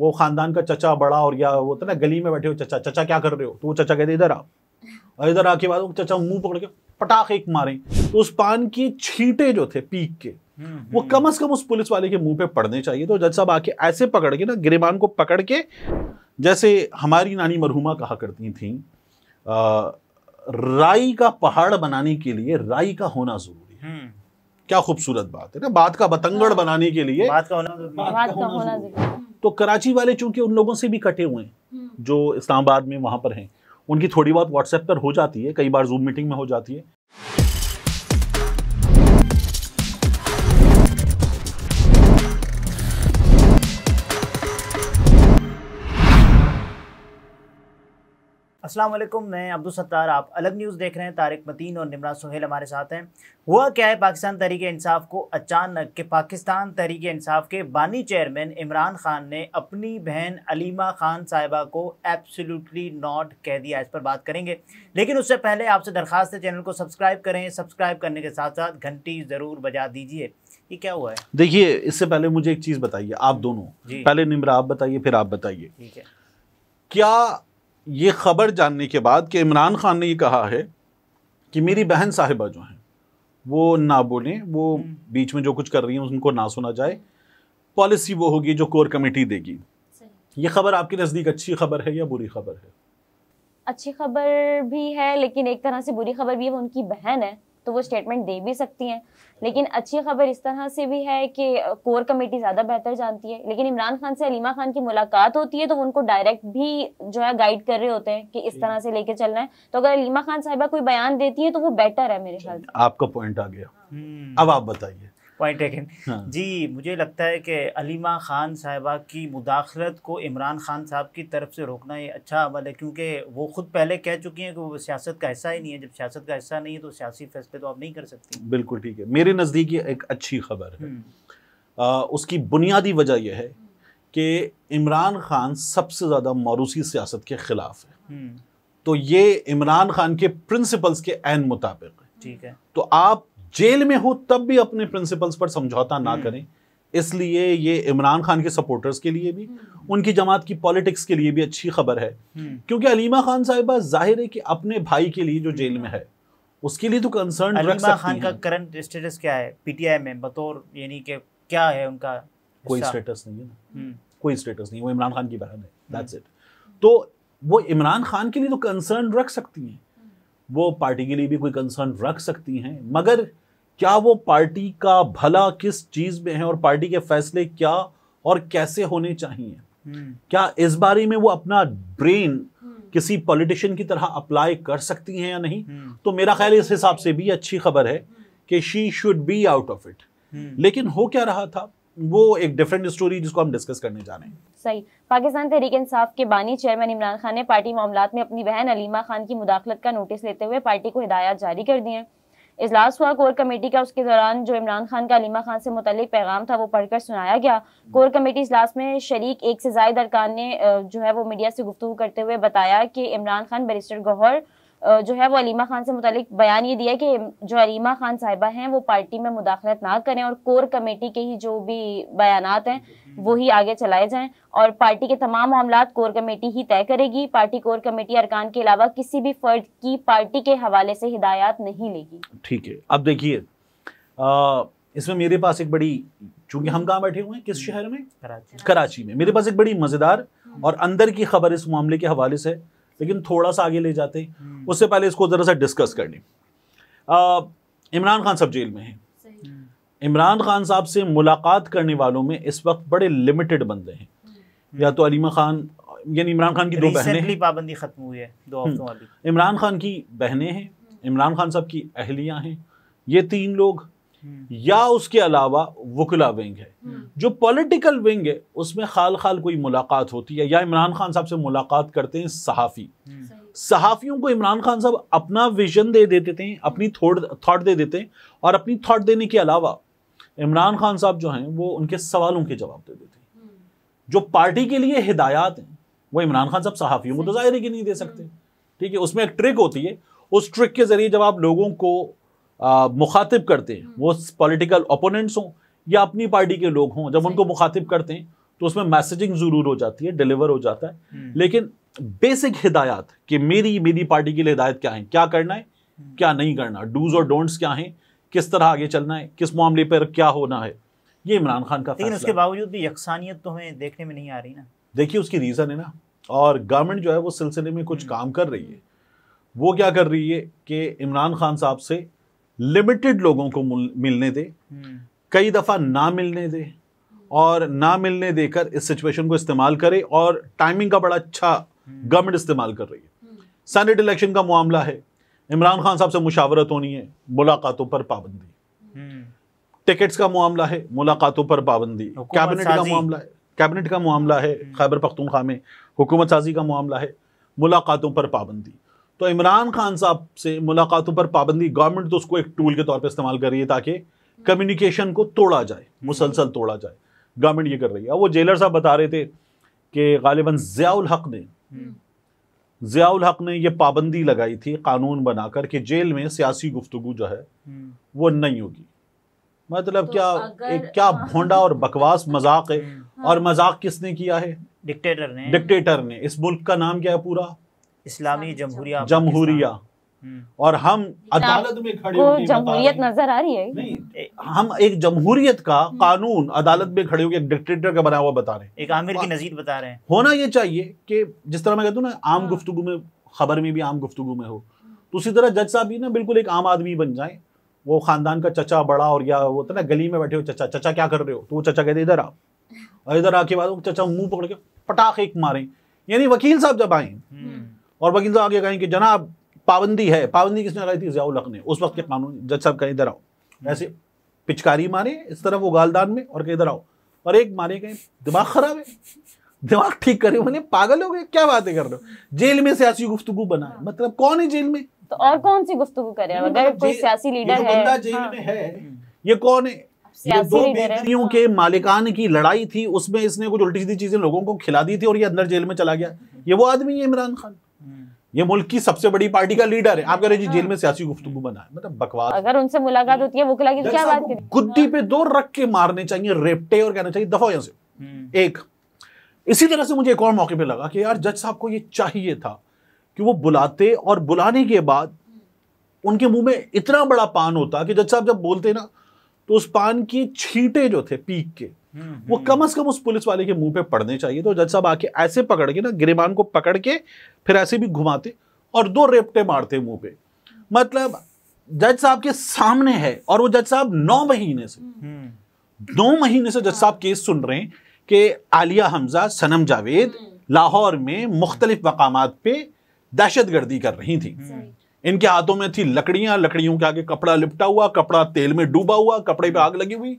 वो खानदान का चचा बड़ा और या वो था ना गली में बैठे हो चचा चचा क्या कर रहे हो तो वो चचा कहते इधर आओ और इधर आके बाद वो चचा मुंह पकड़ के पटाख एक मारे तो उस पान की छीटे जो थे पीक के हम्म, हम्म, वो हम्म। कम अज कम उस पुलिस वाले के मुंह पे पड़ने चाहिए तो जज साहब आके ऐसे पकड़ के ना गिरिबान को पकड़ के जैसे हमारी नानी मरहुमा कहा करती थी आ, राई का पहाड़ बनाने के लिए राई का होना जरूरी है क्या खूबसूरत बात है ना बात का बतंगड़ हाँ। बनाने के लिए बात का होना जरूरी तो कराची वाले चूंकि उन लोगों से भी कटे हुए हैं हम्म। जो इस्लामाबाद में वहां पर हैं उनकी थोड़ी बहुत व्हाट्सएप पर हो जाती है कई बार जूम मीटिंग में हो जाती है अस्सलाम वालेकुम मैं अब्दुल सत्तार आप अलग न्यूज़ देख रहे हैं तारिक मतीन और निमरा सोहेल हमारे साथ हैं हुआ क्या है पाकिस्तान तहरीक इंसाफ को अचानक कि पाकिस्तान तहरीक इंसाफ के बानी चेयरमैन इमरान खान ने अपनी बहन अलीमा खान साहिबा को एब्सोल्युटली नॉट कह दिया इस पर बात करेंगे लेकिन उससे पहले आपसे दरख्वास्त है चैनल को सब्सक्राइब करें सब्सक्राइब करने के साथ साथ घंटी ज़रूर बजा दीजिए ये क्या हुआ है देखिए इससे पहले मुझे एक चीज़ बताइए आप दोनों पहले निमरा आप बताइए फिर आप बताइए ठीक है क्या ये ख़बर जानने के बाद कि इमरान ख़ान ने ये कहा है कि मेरी बहन साहिबा जो हैं वो ना बोले वो हम्म। बीच में जो कुछ कर रही हैं उनको ना सुना जाए पॉलिसी वो होगी जो कोर कमेटी देगी ये खबर आपके नज़दीक अच्छी खबर है या बुरी खबर है अच्छी खबर भी है लेकिन एक तरह से बुरी खबर भी है वो उनकी बहन है तो वो स्टेटमेंट दे भी सकती हैं लेकिन अच्छी खबर इस तरह से भी है कि कोर कमेटी ज़्यादा बेहतर जानती है लेकिन इमरान खान से अलीमा खान की मुलाकात होती है तो उनको डायरेक्ट भी जो है गाइड कर रहे होते हैं कि इस तरह से लेके चलना है तो अगर अलीमा खान साहिबा कोई बयान देती है तो वो बेटर है मेरे ख्याल आपका पॉइंट आ गया हम्म। अब आप बताइए पॉइंट टेकन हाँ। जी मुझे लगता है कि अलीमा खान साहबा की मुदाखलत को इमरान खान साहब की तरफ से रोकना ये अच्छा अमल है क्योंकि वो खुद पहले कह चुकी हैं कि वो सियासत का हिस्सा ही नहीं है जब सियासत का हिस्सा नहीं है तो सियासी फैसले तो आप नहीं कर सकते बिल्कुल ठीक है मेरे नज़दीक ये एक अच्छी खबर है आ, हम्म। उसकी बुनियादी वजह यह है कि इमरान खान सबसे ज़्यादा मारूसी सियासत के ख़िलाफ़ है हम्म। तो ये इमरान खान के प्रिंसिपल्स के एन मुताबिक ठीक है तो आप जेल में हो तब भी अपने प्रिंसिपल्स पर समझौता ना हम्म। करें इसलिए ये इमरान खान के सपोर्टर्स के लिए भी हम्म। उनकी जमात की पॉलिटिक्स के लिए भी अच्छी खबर है हम्म। क्योंकि अलीमा खान साहिबा जाहिर है कि अपने भाई के लिए जो जेल में है उसके लिए तो कंसर्न अलीमा खान का करंट स्टेटस क्या है पीटीआई में बतौर यानी कि क्या है उनका कोई स्टेटस नहीं है ना कोई स्टेटस नहीं वो इमरान खान की बहन है दैट्स इट तो वो इमरान खान के लिए तो कंसर्न रख सकती हैं वो पार्टी के लिए भी कोई कंसर्न रख सकती हैं मगर क्या वो पार्टी का भला किस चीज़ में है और पार्टी के फैसले क्या और कैसे होने चाहिए हम्म। क्या इस बारे में वो अपना ब्रेन हम्म। किसी पॉलिटिशियन की तरह अप्लाई कर सकती हैं या नहीं हम्म। तो मेरा ख्याल इस हिसाब से भी अच्छी खबर है कि she should be out of it लेकिन हो क्या रहा था वो एक डिफरेंट स्टोरी जिसको हम डिस्कस करने जा रहे हैं सही पाकिस्तान तहरीक इंसाफ के बानी चेयरमैन इमरान खान ने पार्टी मामला में अपनी बहन अलीमा खान की मुदाखलत का नोटिस लेते हुए पार्टी को हिदायत जारी कर दी है इजलास हुआ कोर कमेटी का उसके दौरान जो इमरान खान का अलीमा खान से मुतलिक पैगाम था वो पढ़कर सुनाया गया कोर कमेटी इजलास में शरीक एक से जायद अरकान ने जो है वो मीडिया से गुफ्तु करते हुए बताया कि इमरान खान बैरिस्टर गौहर जो है वो अलीमा खान से मुतल बयान ये दिया कि जो अलीमा खान साहिबा हैं वो पार्टी में मुदाखलत ना करें और कोर कमेटी के ही जो भी बयान हैं वो ही आगे चलाए जाएं और पार्टी के तमाम मामला कोर कमेटी ही तय करेगी पार्टी कोर कमेटी अरकान के अलावा किसी भी फर्द की पार्टी के हवाले से हिदायत नहीं लेगी ठीक है अब देखिए इसमें मेरे पास एक बड़ी चूंकि हम कहाँ बैठे हुए हैं किस शहर में कराची कराची में मेरे पास एक बड़ी मज़ेदार और अंदर की खबर इस मामले के हवाले से लेकिन थोड़ा सा आगे ले जाते हम्म। उससे पहले इसको ज़रा सा डिस्कस कर लें इमरान खान साहब जेल में हैं हम्म। इमरान खान साहब से मुलाकात करने वालों में इस वक्त बड़े लिमिटेड बंदे हैं हम्म। या तो अलीमा खान यानी इमरान खान की दो बहनें हैं पाबंदी खत्म हुई है दो हफ्तों वाली इमरान खान की बहनें हैं इमरान खान साहब की अहलियाँ हैं ये तीन लोग हम्म। या उसके अलावा वकला विंग है हम्म। जो पॉलिटिकल विंग है उसमें खाल खाल कोई मुलाकात होती है या इमरान खान साहब से मुलाकात करते हैं सहाफ़ी हम्म। सहाफ़ियों को इमरान खान साहब अपना विजन दे देते हैं अपनी थाट दे देते हैं और अपनी थाट देने के अलावा इमरान खान साहब जो हैं वो उनके सवालों के जवाब दे देते हैं जो पार्टी के लिए हिदायत हैं वो इमरान खान साहब सहाफ़ियों को तो ज़ाहिर ही नहीं दे सकते ठीक है उसमें एक ट्रिक होती है उस ट्रिक के ज़रिए जब आप लोगों को मुखातिब करते हैं हम्म। वो पॉलिटिकल ओपोनेंट्स हों या अपनी पार्टी के लोग हों जब उनको मुखातिब करते हैं तो उसमें मैसेजिंग ज़रूर हो जाती है डिलीवर हो जाता है हम्म। लेकिन बेसिक हिदायत कि मेरी मेरी पार्टी के लिए हिदायत क्या है क्या करना है हम्म। क्या नहीं करना डूज और डोंट्स क्या हैं किस तरह आगे चलना है किस मामले पर क्या होना है ये इमरान खान का लेकिन उसके बावजूद भी यकसानियत तो हमें देखने में नहीं आ रही ना देखिए उसकी रीज़न है ना और गवर्नमेंट जो है वो सिलसिले में कुछ काम कर रही है वो क्या कर रही है कि इमरान खान साहब से लिमिटेड लोगों को मिलने दे हम्म। कई दफ़ा ना मिलने दे और ना मिलने देकर इस सिचुएशन को इस्तेमाल करे और टाइमिंग का बड़ा अच्छा गवर्नमेंट हम्म। इस्तेमाल कर रही है सैनेट इलेक्शन का मामला है इमरान खान साहब से मुशावरत होनी है मुलाकातों पर पाबंदी टिकट्स हम्म। का मामला है मुलाकातों पर पाबंदी कैबिनेट का मामला है कैबिनेट का मामला है खैबर पख्तूनख्वा में हुकूमत साजी का मामला है मुलाकातों पर पाबंदी तो इमरान खान साहब से मुलाकातों पर पाबंदी गवर्नमेंट तो उसको एक टूल के तौर पर इस्तेमाल कर रही है ताकि कम्युनिकेशन को तोड़ा जाए मुसलसल तोड़ा जाए गवर्नमेंट ये कर रही है वो जेलर साहब बता रहे थे कि गालिबा ज़ियाउल हक ने ज़ियाउल हक ने यह पाबंदी लगाई थी कानून बनाकर कि जेल में सियासी गुफ्तु जो है वो नहीं होगी मतलब तो क्या एक क्या हाँ। भोंडा और बकवास मजाक है हाँ। और मजाक किसने किया है डिक्टेटर ने डिक्टेटर ने इस मुल्क का नाम क्या है पूरा इस्लामी जमहूरिया जमहूरिया हम्म। और हम अदालत में खड़े होकर जमहूरियत नजर आ रही है नहीं हम एक जमहूरियत का हम्म। कानून अदालत में खड़े होकर एक डिक्टेटर का बना हुआ बता रहे हैं एक आमिर की नजीर बता रहे हैं होना ये चाहिए कि जिस तरह मैं कहता हूँ ना आम हाँ। गुफ्तगु में खबर में भी आम गुफ्तगु में हो तो उसी तरह जज साहब भी ना बिल्कुल एक आम आदमी बन जाए वो खानदान का चचा बड़ा और या वो था ना गली में बैठे हो चचा चचा क्या कर रहे हो तो वो चचा कहते इधर आ और इधर आके बाद वो चचा मुंह पकड़ के पटाख एक मारे यानी वकील साहब जब आए हम्म। और वकील साहब तो आगे कहेंगे जनाब पाबंदी है पाबंदी किसने लगाई थी जयाउल ने उस वक्त के कानून जज साहब कहीं इधर आओ ऐसे पिचकारी मारे इस तरफ वो गालदान में और कहीं इधर आओ और एक मारे गए दिमाग खराब है दिमाग ठीक करे मैंने पागल हो गए क्या बातें कर रहे हो जेल में सियासी गुफ्तु बना हाँ। मतलब कौन है जेल में तो और कौन सी गुफ्तु करे अगर मतलब कोई सियासी लीडर तो है बंदा जेल हाँ। में है ये कौन है ये दो बेकरियों हाँ। के मालिकान की लड़ाई थी उसमें इसने कुछ उल्टी सीधी चीजें लोगों को खिला दी थी और ये अंदर जेल में चला गया ये वो आदमी है इमरान खान ये मुल्क की सबसे बड़ी पार्टी का लीडर है आप कह रहे जी जेल हाँ। में सियासी गुफ्तु बना है मतलब बकवास अगर उनसे मुलाकात होती है वो की क्या बात गुद्दी पे दो रख के मारने चाहिए रेपटे और कहना चाहिए दफा से हम्म। एक इसी तरह से मुझे एक और मौके पे लगा कि यार जज साहब को ये चाहिए था कि वो बुलाते और बुलाने के बाद उनके मुंह में इतना बड़ा पान होता कि जज साहब जब बोलते ना तो उस पान की छींटे जो थे पीक के वो हम्म, कम से हम्म। कम उस पुलिस वाले के मुंह पे पड़ने चाहिए तो जज साहब आके ऐसे पकड़ के ना गिरिमान को पकड़ के फिर ऐसे भी घुमाते और दो रेपटे मारते मुंह पे मतलब जज साहब के सामने है और वो जज साहब नौ हम्म। महीने से नौ महीने से जज साहब हाँ। केस सुन रहे हैं कि आलिया हमजा सनम जावेद लाहौर में मुख्तलिफ मकाम पे दहशत गर्दी कर रही थी इनके हाथों में थी लकड़ियां लकड़ियों के आगे कपड़ा लिपटा हुआ कपड़ा तेल में डूबा हुआ कपड़े पे आग लगी हुई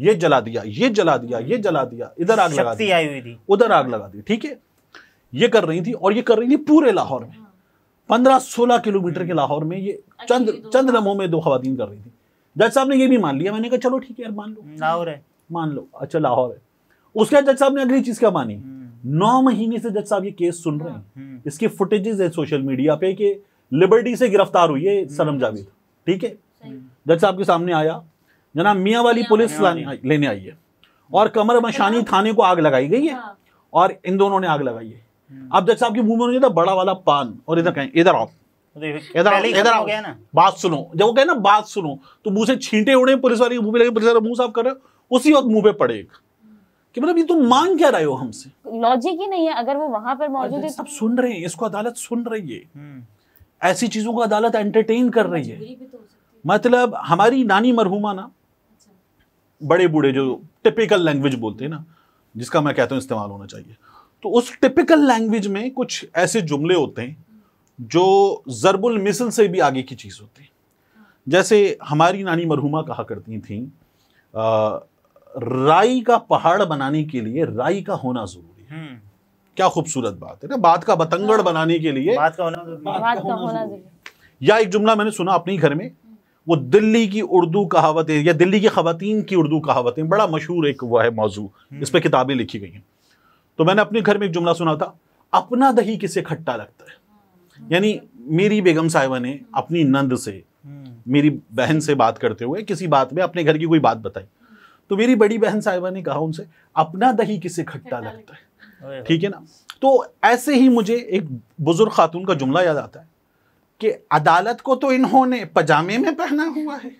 ये जला दिया ये जला दिया ये जला दिया इधर आग लगा दी आई हुई थी उधर आग लगा दी ठीक है ये कर रही थी और ये कर रही थी पूरे लाहौर में पंद्रह सोलह किलोमीटर के लाहौर में ये अच्छा, चंद चंद लम्हों में दो खातन कर रही थी जज साहब ने ये भी मान लिया मैंने कहा चलो ठीक है यार मान लो लाहौर है मान लो अच्छा लाहौर है उसके बाद जज साहब ने अगली चीज क्या मानी हम्म। नौ महीने से जज साहब ये केस सुन रहे हैं हम्म। इसकी फुटेजेस है सोशल मीडिया पे कि लिबर्टी से गिरफ्तार हुई है हम्म। सनम जावेद ठीक है जज साहब के सामने आया जनाब हाँ, मियाँ वाली पुलिस लेने आई है और कमर मशानी हाँ। थाने को आग लगाई गई है हाँ। और इन दोनों ने आग लगाई है हम्म। अब जब साहब की मुंह में बड़ा वाला पान और इधर कहें इधर आओ इधर इधर आओ ना बात सुनो जब वो कहे ना बात सुनो तो मुंह से छींटे उड़े पुलिस वाले मुंह पे लगे पुलिस मुंह साफ कर रहे उसी वक्त मुंह पे एक कि मतलब ये तुम मांग क्या रहे हो हमसे लॉजिक ही नहीं है अगर वो वहां पर मौजूद है तो- सब सुन रहे हैं इसको अदालत सुन रही है हम्म। ऐसी चीजों को अदालत एंटरटेन कर रही तो है मतलब हमारी नानी मरहुमा ना बड़े बूढ़े जो टिपिकल लैंग्वेज बोलते हैं ना जिसका मैं कहता हूँ इस्तेमाल होना चाहिए तो उस टिपिकल लैंग्वेज में कुछ ऐसे जुमले होते हैं जो ज़रबुल मिसल से भी आगे की चीज़ होती है जैसे हमारी नानी मरहुमा कहा करती थी आ, राई का पहाड़ बनाने के लिए राई का होना ज़रूरी है हम्म। क्या खूबसूरत बात है ना बात का बतंगड़ हाँ। बनाने के लिए बात का होना, जरूरी का या एक जुमला मैंने सुना अपने घर में वो दिल्ली की उर्दू कहावतें या दिल्ली की खातन की उर्दू कहावतें बड़ा मशहूर एक वह है मौजू हम्म। इस पर किताबें लिखी गई हैं तो मैंने अपने घर में एक जुमला सुना था अपना दही किसे खट्टा लगता है यानी मेरी बेगम साहिबा ने अपनी नंद से हम्म। मेरी बहन से बात करते हुए किसी बात में अपने घर की कोई बात बताई तो मेरी बड़ी बहन साहिबा ने कहा उनसे अपना दही किसे खट्टा लगता है ठीक है ना तो ऐसे ही मुझे एक बुजुर्ग खातून का जुमला याद आता है कि अदालत को तो इन्होंने पजामे में पहना हुआ है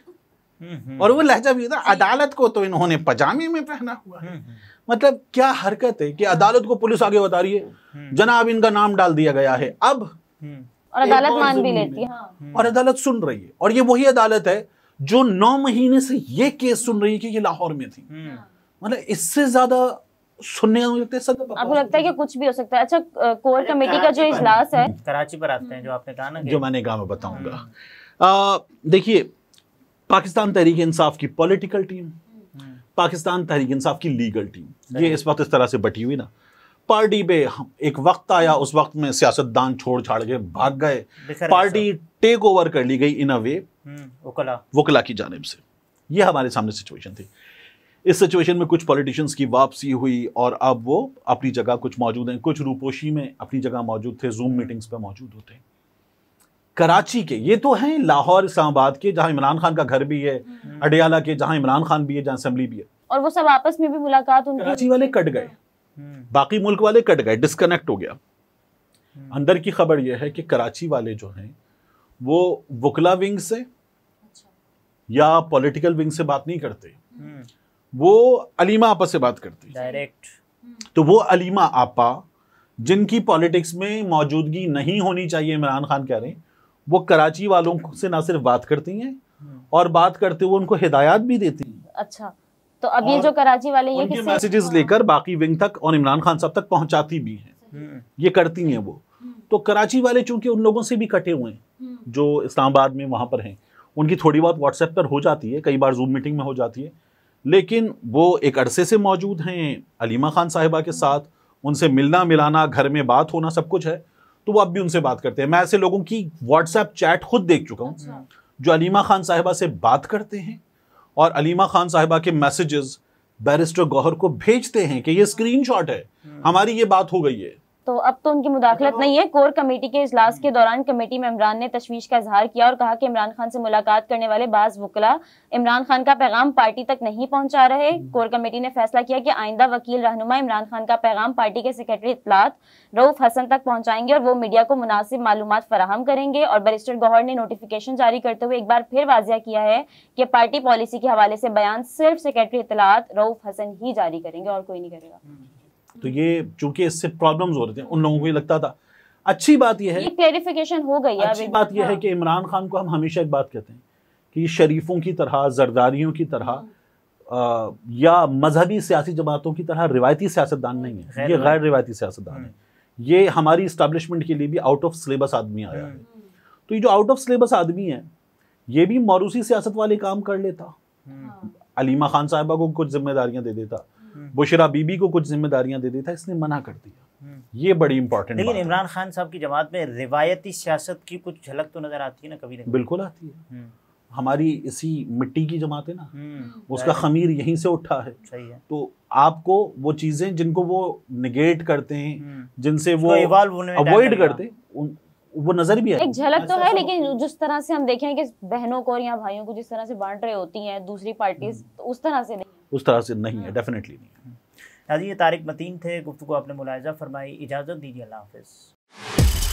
और वो लहजा भी था अदालत को तो इन्होंने पजामे में पहना हुआ है मतलब क्या हरकत है कि अदालत को पुलिस आगे बता रही है हम्म। जनाब इनका नाम डाल दिया गया है अब हम्म। और अदालत मान भी लेती है हाँ। और अदालत सुन रही है और ये वही अदालत है जो नौ महीने से ये केस सुन रही है कि ये लाहौर में थी हम्म। मतलब इससे ज्यादा सुनने का लगता है सब आपको लगता है कि कुछ भी हो सकता है अच्छा कोर कमेटी का जो इजलास है हम्म, कराची पर आते हैं जो आपने कहा ना जो मैंने कहा मैं बताऊंगा हम्म। देखिए पाकिस्तान तहरीक इंसाफ की पॉलिटिकल टीम हम्म। पाकिस्तान तहरीक इंसाफ की लीगल टीम ये इस वक्त इस तरह से बटी हुई ना पार्टी पे एक वक्त आया उस वक्त में सियासतदान छोड़ छाड़ के भाग गए पार्टी टेक ओवर कर ली गई इन अ वे वकला की जानब से ये हमारे सामने सिचुएशन थी इस सिचुएशन में कुछ पॉलिटिशियंस की वापसी हुई और अब वो अपनी जगह कुछ मौजूद हैं कुछ रूपोशी में अपनी जगह मौजूद थे जूम मीटिंग्स पर मौजूद होते हैं कराची के ये तो हैं लाहौर इस्लामाबाद के जहाँ इमरान खान का घर भी है हम्म। अडियाला के जहाँ इमरान खान भी है जहाँ असम्बली भी है और वो सब आपस में भी मुलाकात उनकी कराची वाले कट गए हम्म। बाकी मुल्क वाले कट गए डिस्कनेक्ट हो गया हम्म। अंदर की खबर यह है कि कराची वाले जो हैं वो वकला विंग से अच्छा। या पॉलिटिकल विंग से बात नहीं करते वो अलीमा आपा से बात करती है डायरेक्ट तो वो अलीमा आपा जिनकी पॉलिटिक्स में मौजूदगी नहीं होनी चाहिए इमरान खान कह रहे हैं वो कराची वालों से ना सिर्फ बात करती हैं हम्म। और बात करते हुए उनको हिदायत भी देती हैं अच्छा तो अब ये जो कराची वाले ये उनके मैसेजेस लेकर बाकी विंग तक और इमरान खान साहब तक पहुंचाती भी हैं हम्म। ये करती हैं वो हम्म। तो कराची वाले चूंकि उन लोगों से भी कटे हुए हैं जो इस्लामाबाद में वहां पर हैं उनकी थोड़ी बहुत व्हाट्सएप पर हो जाती है कई बार जूम मीटिंग में हो जाती है लेकिन वो एक अरसे से मौजूद हैं अलीमा खान साहिबा के साथ उनसे मिलना मिलाना घर में बात होना सब कुछ है तो वो अब भी उनसे बात करते हैं मैं ऐसे लोगों की व्हाट्सएप चैट खुद देख चुका हूँ अच्छा। जो अलीमा खान साहिबा से बात करते हैं और अलीमा खान साहिबा के मैसेजेस बैरिस्टर गौहर को भेजते हैं कि ये स्क्रीनशॉट है हम्म। हमारी ये बात हो गई है तो अब तो उनकी मुदाखलत तो- नहीं है कोर कमेटी के इजलास के दौरान कमेटी मेम्बरान ने तशवीश का इजहार किया और कहा कि इमरान खान से मुलाकात करने वाले बाज वकला इमरान खान का पैगाम पार्टी तक नहीं पहुंचा रहे हम्म। कोर कमेटी ने फैसला किया कि आइंदा वकील रहनुमा इमरान खान का पैगाम पार्टी के सेक्रेटरी इतलात रऊफ हसन तक पहुंचाएंगे और वो मीडिया को मुनासिब मालूम फराहम करेंगे और बैरिस्टर गौहर ने नोटिफिकेशन जारी करते हुए एक बार फिर वाजिया किया है कि पार्टी पॉलिसी के हवाले से बयान सिर्फ सेक्रेटरी इतलात रऊफ हसन ही जारी करेंगे और कोई नहीं करेगा हम्म। तो ये चूंकि इससे प्रॉब्लम हो रहे थे उन लोगों को ये लगता था अच्छी बात यह है क्लेरिफिकेशन हो गई अच्छी बात यह है हाँ। कि इमरान खान को हम हमेशा एक बात कहते हैं कि शरीफों की तरह जरदारियों की तरह हाँ। आ, या मजहबी सियासी जमातों की तरह रिवायती सियासतदान नहीं है ये गैर रिवायती सियासतदान है हाँ। ये हमारी इस्टबलिशमेंट के लिए भी आउट ऑफ सिलेबस आदमी आया है तो ये जो आउट ऑफ सिलेबस आदमी है ये भी मौरूसी सियासत वाले काम कर लेता अलीमा खान साहबा को कुछ जिम्मेदारियां दे देता हम्म। बुशरा बीबी को कुछ जिम्मेदारियां दे देता इसने मना कर दिया हम्म। ये बड़ी इंपॉर्टेंट लेकिन इमरान खान साहब की जमात में रिवायती सियासत की कुछ झलक तो नजर आती है ना कभी ना बिल्कुल आती है हम्म। हमारी इसी मिट्टी की जमात है ना उसका खमीर यहीं से उठा है सही है तो आपको वो चीजें जिनको वो निगेट करते हैं जिनसे वो अवॉइड करते हैं वो नजर भी है एक झलक तो है लेकिन जिस तरह से हम देखें कि बहनों को और भाइयों को जिस तरह से बांट रहे होती हैं दूसरी पार्टीज तो उस तरह से नहीं उस तरह से नहीं है डेफिनेटली हाँ। नहीं है नाजी ये तारिक मतीन थे गुफ्तु आपने मुलायजा फरमाई इजाज़त दीजिए अल्लाह हाफिज़